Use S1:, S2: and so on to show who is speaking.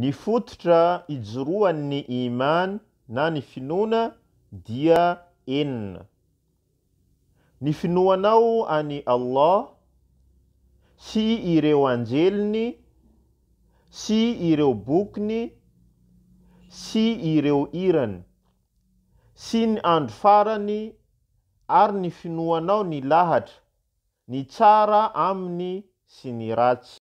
S1: ny fototra ijoroan'ny imany na ny finoana dia enina ny finoanao any allah sy ireo anjeliny sy ireo bokiny sy ireo irany sy ny andro farany ary ny finoanao ny lahatra ny tsara aminy sy ny ratsy